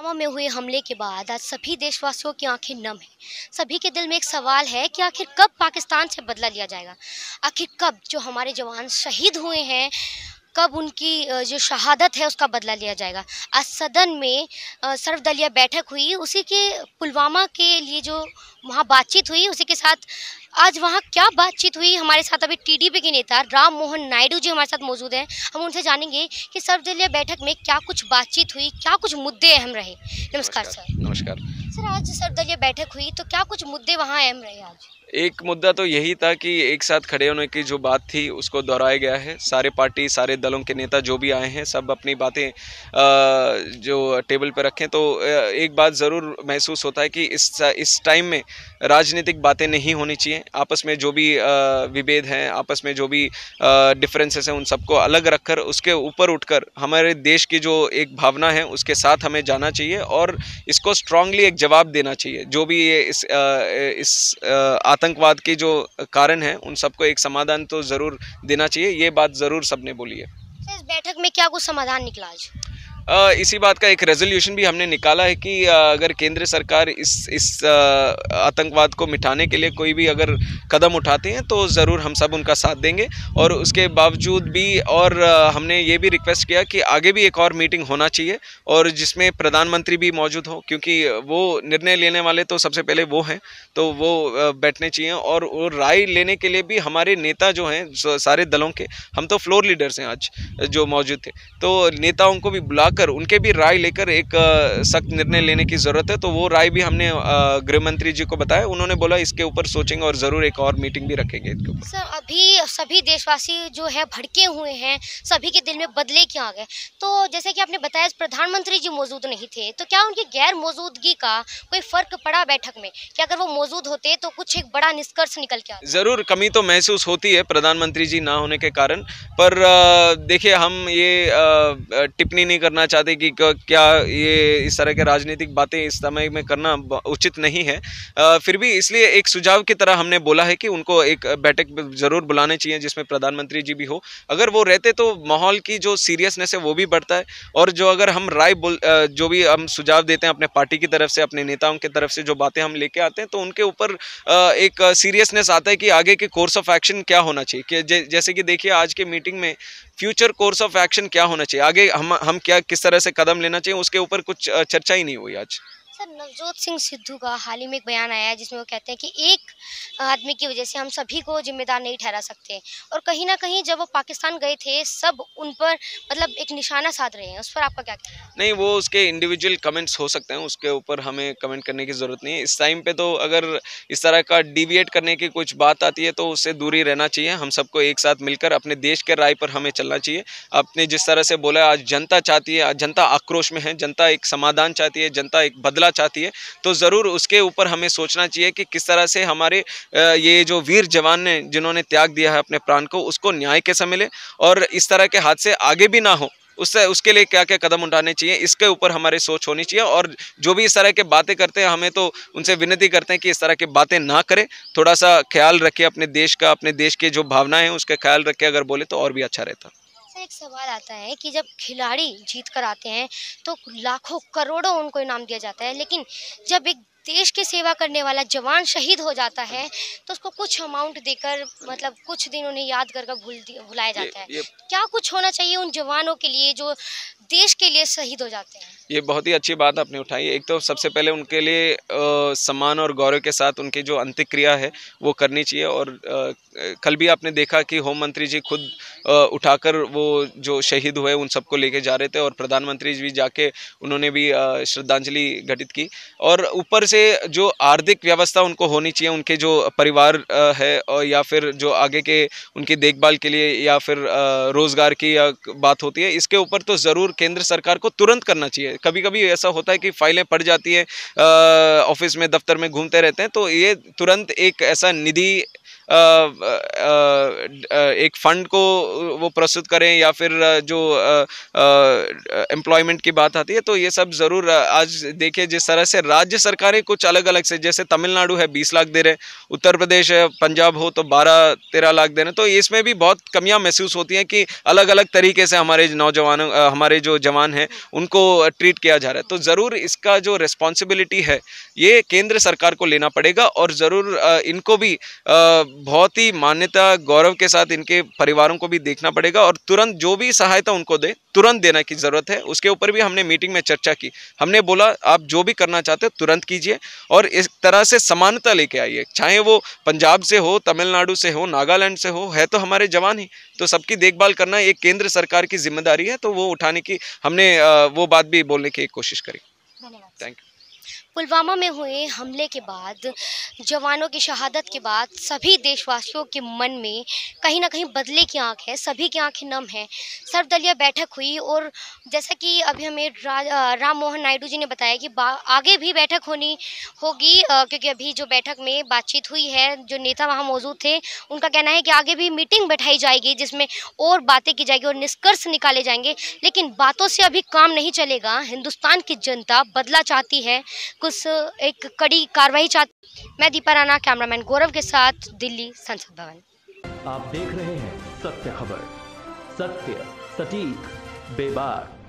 पुलवामा में हुए हमले के बाद आज सभी देशवासियों की आंखें नम हैं सभी के दिल में एक सवाल है कि आखिर कब पाकिस्तान से बदला लिया जाएगा आखिर कब जो हमारे जवान शहीद हुए हैं कब उनकी जो शहादत है उसका बदला लिया जाएगा आज सदन में सर्वदलीय बैठक हुई उसी के पुलवामा के लिए जो वहाँ बातचीत हुई उसी के साथ आज वहाँ क्या बातचीत हुई हमारे साथ अभी टीडीपी के नेता राम मोहन नायडू जी हमारे साथ मौजूद हैं हम उनसे जानेंगे कि सर्वदलीय बैठक में क्या कुछ बातचीत हुई क्या कुछ मुद्दे अहम रहे नमस्कार सर नमस्कार सर आज सर्वदलीय बैठक हुई तो क्या कुछ मुद्दे वहाँ अहम रहे आज एक मुद्दा तो यही था कि एक साथ खड़े होने की जो बात थी उसको दोहराया गया है सारे पार्टी सारे दलों के नेता जो भी आए हैं सब अपनी बातें जो टेबल पर रखें तो एक बात ज़रूर महसूस होता है कि इस इस टाइम में राजनीतिक बातें नहीं होनी चाहिए आपस में जो भी विभेद हैं आपस में जो भी डिफरेंसेस हैं उन सबको अलग रखकर उसके ऊपर उठकर हमारे देश की जो एक भावना है उसके साथ हमें जाना चाहिए और इसको स्ट्रांगली एक जवाब देना चाहिए जो भी ये इस इस आतंकवाद के जो कारण हैं उन सबको एक समाधान तो ज़रूर देना चाहिए ये बात ज़रूर सबने बोली है इस बैठक में क्या कुछ समाधान निकला आज इसी बात का एक रेजोल्यूशन भी हमने निकाला है कि अगर केंद्र सरकार इस इस आतंकवाद को मिटाने के लिए कोई भी अगर कदम उठाते हैं तो ज़रूर हम सब उनका साथ देंगे और उसके बावजूद भी और हमने ये भी रिक्वेस्ट किया कि आगे भी एक और मीटिंग होना चाहिए और जिसमें प्रधानमंत्री भी मौजूद हो क्योंकि वो निर्णय लेने वाले तो सबसे पहले वो हैं तो वो बैठने चाहिए और वो राय लेने के लिए भी हमारे नेता जो हैं सारे दलों के हम तो फ्लोर लीडर्स हैं आज जो मौजूद थे तो नेताओं को भी बुलाकर लेकर उनके भी राय लेकर एक सख्त निर्णय लेने की ज़रूरत है तो वो राय भी हमने गृह मंत्री जी को बताया उन्होंने बोला इसके ऊपर सोचेंगे और ज़रूर एक और मीटिंग भी रखेंगे इसके ऊपर सर अभी सभी देशवासी जो है भड़के हुए हैं सभी के दिल में बदले क्यों आ गए तो जैसे कि आपने बताया प्रधानमंत्री जी मौजूद नहीं थे तो क्या उनकी गैर मौजूदगी का कोई फ़र्क पड़ा बैठक में क्या अगर वो मौजूद होते तो कुछ एक बड़ा निष्कर्ष निकल के ज़रूर कमी तो महसूस होती है प्रधानमंत्री जी ना होने के कारण पर देखिए हम ये टिप्पणी नहीं करना करना चाहते कि क्या ये इस तरह के राजनीतिक बातें इस समय में करना उचित नहीं है फिर भी इसलिए एक सुझाव की तरह हमने बोला है कि उनको एक बैठक जरूर बुलाने चाहिए जिसमें प्रधानमंत्री जी भी हो अगर वो रहते तो माहौल की जो सीरियसनेस है वो भी बढ़ता है और जो अगर हम राय बोल जो भी हम सुझाव देते हैं अपने पार्टी की तरफ से अपने नेताओं की तरफ से जो बातें हम लेके आते हैं तो उनके ऊपर एक सीरियसनेस आता है कि आगे के कोर्स ऑफ एक्शन क्या होना चाहिए कि जैसे कि देखिए आज के मीटिंग में फ्यूचर कोर्स ऑफ एक्शन क्या होना चाहिए आगे हम हम क्या किस तरह से कदम लेना चाहिए उसके ऊपर कुछ चर्चा ही नहीं हुई आज सर नवजोत सिंह सिद्धू का हाल ही में एक बयान आया है जिसमें वो कहते हैं कि एक आदमी की वजह से हम सभी को जिम्मेदार नहीं ठहरा सकते और कहीं ना कहीं जब वो पाकिस्तान गए थे सब उन पर मतलब एक निशाना साध रहे हैं उस पर आपका क्या कहना नहीं वो उसके इंडिविजुअल कमेंट्स हो सकते हैं उसके ऊपर हमें कमेंट करने की ज़रूरत नहीं है इस टाइम पर तो अगर इस तरह का डिविएट करने की कुछ बात आती है तो उससे दूरी रहना चाहिए हम सबको एक साथ मिलकर अपने देश के राय पर हमें चलना चाहिए आपने जिस तरह से बोला आज जनता चाहती है आज जनता आक्रोश में है जनता एक समाधान चाहती है जनता एक बदला करना चाहती है तो ज़रूर उसके ऊपर हमें सोचना चाहिए कि किस तरह से हमारे ये जो वीर जवान ने जिन्होंने त्याग दिया है अपने प्राण को उसको न्याय कैसे मिले और इस तरह के हादसे आगे भी ना हो उससे उसके लिए क्या क्या कदम उठाने चाहिए इसके ऊपर हमारी सोच होनी चाहिए और जो भी इस तरह के बातें करते हैं हमें तो उनसे विनती करते हैं कि इस तरह की बातें ना करें थोड़ा सा ख्याल रखें अपने देश का अपने देश की जो भावनाएं हैं उसका ख्याल रखें अगर बोले तो और भी अच्छा रहता पर एक सवाल आता है कि जब खिलाड़ी जीत कर आते हैं तो लाखों करोड़ों उनको इनाम दिया जाता है लेकिन जब एक देश की सेवा करने वाला जवान शहीद हो जाता है तो उसको कुछ अमाउंट देकर मतलब कुछ दिन उन्हें याद कर भूल भुलाया जाता है क्या कुछ होना चाहिए उन जवानों के लिए जो देश के लिए शहीद हो जाते हैं ये बहुत ही अच्छी बात आपने उठाई एक तो सबसे पहले उनके लिए सम्मान और गौरव के साथ उनकी जो अंत्यक्रिया है वो करनी चाहिए और आ, कल भी आपने देखा कि होम मंत्री जी खुद उठाकर वो जो शहीद हुए उन सबको लेके जा रहे थे और प्रधानमंत्री जी भी जाके उन्होंने भी श्रद्धांजलि घटित की और ऊपर से जो आर्थिक व्यवस्था उनको होनी चाहिए उनके जो परिवार है और या फिर जो आगे के उनकी देखभाल के लिए या फिर रोज़गार की बात होती है इसके ऊपर तो ज़रूर केंद्र सरकार को तुरंत करना चाहिए कभी कभी ऐसा होता है कि फाइलें पड़ जाती है ऑफिस में दफ्तर में घूमते रहते हैं तो ये तुरंत एक ऐसा निधि एक फंड को वो प्रस्तुत करें या फिर जो एम्प्लॉयमेंट की बात आती है तो ये सब ज़रूर आज देखिए जिस तरह से राज्य सरकारें कुछ अलग अलग से जैसे तमिलनाडु है बीस लाख दे रहे उत्तर प्रदेश है पंजाब हो तो बारह तेरह लाख दे रहे तो इसमें भी बहुत कमियाँ महसूस होती हैं कि अलग अलग तरीके से हमारे नौजवानों हमारे जो जवान हैं उनको ट्रीट किया जा रहा है तो ज़रूर इसका जो रिस्पॉन्सिबिलिटी है ये केंद्र सरकार को लेना पड़ेगा और ज़रूर इनको भी बहुत ही मान्यता गौरव के साथ इनके परिवारों को भी देखना पड़ेगा और तुरंत जो भी सहायता उनको दे तुरंत देना की ज़रूरत है उसके ऊपर भी हमने मीटिंग में चर्चा की हमने बोला आप जो भी करना चाहते हो तुरंत कीजिए और इस तरह से समानता लेके आइए चाहे वो पंजाब से हो तमिलनाडु से हो नागालैंड से हो है तो हमारे जवान ही तो सबकी देखभाल करना एक केंद्र सरकार की जिम्मेदारी है तो वो उठाने की हमने वो बात भी बोलने की कोशिश करी थैंक यू पुलवामा में हुए हमले के बाद जवानों की शहादत के बाद सभी देशवासियों के मन में कहीं ना कहीं बदले की आंख है सभी की आंखें नम है सर्वदलीय बैठक हुई और जैसा कि अभी हमें राम मोहन नायडू जी ने बताया कि आगे भी बैठक होनी होगी क्योंकि अभी जो बैठक में बातचीत हुई है जो नेता वहाँ मौजूद थे उनका कहना है कि आगे भी मीटिंग बैठाई जाएगी जिसमें और बातें की जाएगी और निष्कर्ष निकाले जाएंगे लेकिन बातों से अभी काम नहीं चलेगा हिंदुस्तान की जनता बदला चाहती है कुछ एक कड़ी कार्रवाई चाहती मैं दीपा राणा कैमरामैन गौरव के साथ दिल्ली संसद भवन आप देख रहे हैं सत्य खबर सत्य सटीक बेबाक